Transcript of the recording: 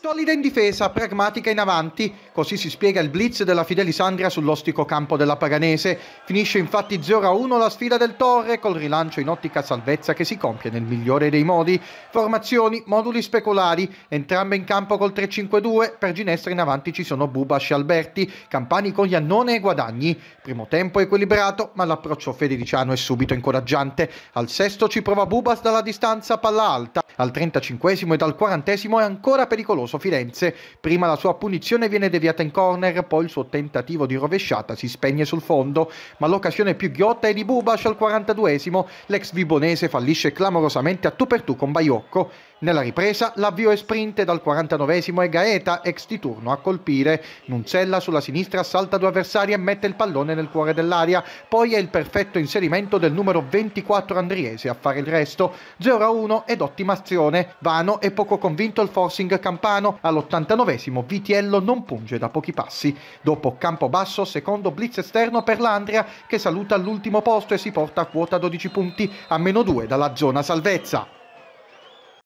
Solida in difesa, pragmatica in avanti, così si spiega il blitz della Fidelisandria sull'ostico campo della Paganese. Finisce infatti 0-1 la sfida del Torre col rilancio in ottica salvezza che si compie nel migliore dei modi. Formazioni, moduli speculari, entrambe in campo col 3-5-2, per ginestra in avanti ci sono Bubas e Alberti, Campani con Iannone e Guadagni. Primo tempo equilibrato, ma l'approccio fedeliciano è subito incoraggiante. Al sesto ci prova Bubas dalla distanza palla alta. Al 35 e dal 40 è ancora pericoloso Firenze. Prima la sua punizione viene deviata in corner, poi il suo tentativo di rovesciata si spegne sul fondo, ma l'occasione più ghiotta è di Bubas al 42 l'ex vibonese fallisce clamorosamente a tu per tu con Baiocco. Nella ripresa l'avvio è sprint dal 49esimo e Gaeta, ex di turno a colpire. Nunzella sulla sinistra salta due avversari e mette il pallone nel cuore dell'aria. Poi è il perfetto inserimento del numero 24 Andriese a fare il resto. 0-1 ed ottima azione. Vano e poco convinto il forcing Campano. All'89esimo Vitiello non punge da pochi passi. Dopo campo basso, secondo blitz esterno per l'Andria che saluta all'ultimo posto e si porta a quota 12 punti a meno 2 dalla zona salvezza.